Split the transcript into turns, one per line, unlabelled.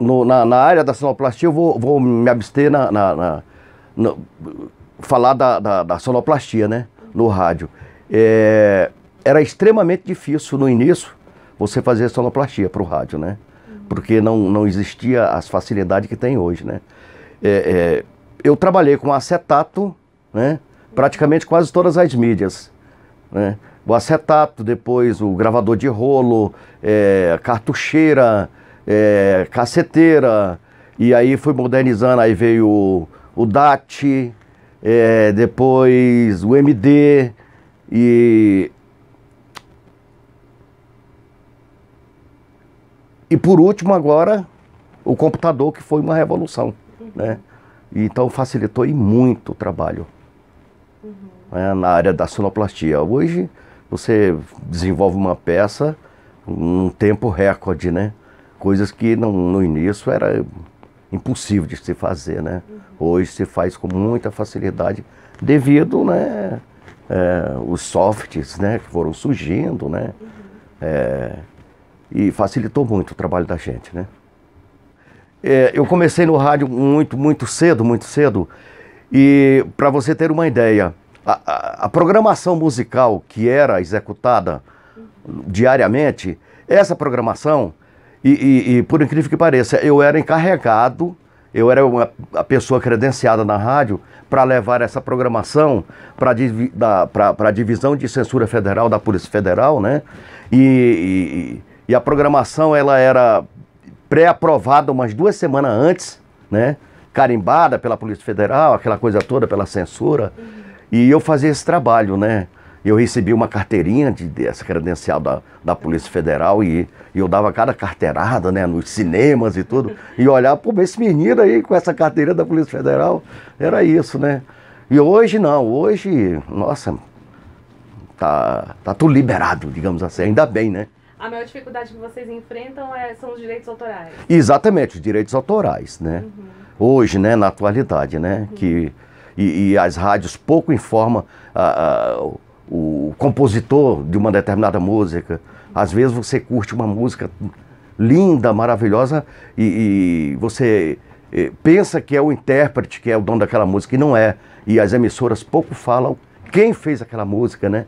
no, na, na, área da sonoplastia, eu vou, vou me abster na, na, na falar da, da, da, sonoplastia, né? No rádio. É, era extremamente difícil no início você fazer sonoplastia para o rádio, né? Porque não, não existia as facilidades que tem hoje, né? É, é, eu trabalhei com acetato, né? Praticamente quase todas as mídias, né? O acetato, depois o gravador de rolo, é, cartucheira, é, caceteira, e aí foi modernizando, aí veio o, o DAT, é, depois o MD e. E por último agora, o computador que foi uma revolução, né? Então facilitou e muito o trabalho uhum. né, na área da sonoplastia. Hoje você desenvolve uma peça num tempo recorde, né? Coisas que não, no início era impossível de se fazer, né? Uhum. Hoje se faz com muita facilidade devido, né, é, os softs, né, que foram surgindo, né? Uhum. É, e facilitou muito o trabalho da gente, né? É, eu comecei no rádio muito, muito cedo, muito cedo. E para você ter uma ideia, a, a, a, programação musical que era executada uhum. diariamente, essa programação e, e, e, por incrível que pareça, eu era encarregado, eu era uma, a pessoa credenciada na rádio para levar essa programação para a divisão de censura federal da Polícia Federal, né? E, e a programação ela era pré-aprovada umas duas semanas antes, né? Carimbada pela Polícia Federal, aquela coisa toda, pela censura. E eu fazia esse trabalho, né? eu recebi uma carteirinha de, dessa credencial da, da Polícia Federal e, e, eu dava cada carteirada, né, nos cinemas e tudo, e olhar, pô, esse menino aí com essa carteirinha da Polícia Federal, era isso, né? E hoje não, hoje, nossa, tá, tá tudo liberado, digamos assim, ainda bem, né? A maior dificuldade que vocês enfrentam é, são os direitos autorais. Exatamente, os direitos autorais, né? Uhum. Hoje, né, na atualidade, né, uhum. que... E, e, as rádios pouco informam o compositor de uma determinada música. Às vezes você curte uma música linda, maravilhosa e, e você e, eh, pensa que é o intérprete que é o dono daquela música e não é. E as emissoras pouco falam quem fez aquela música, né?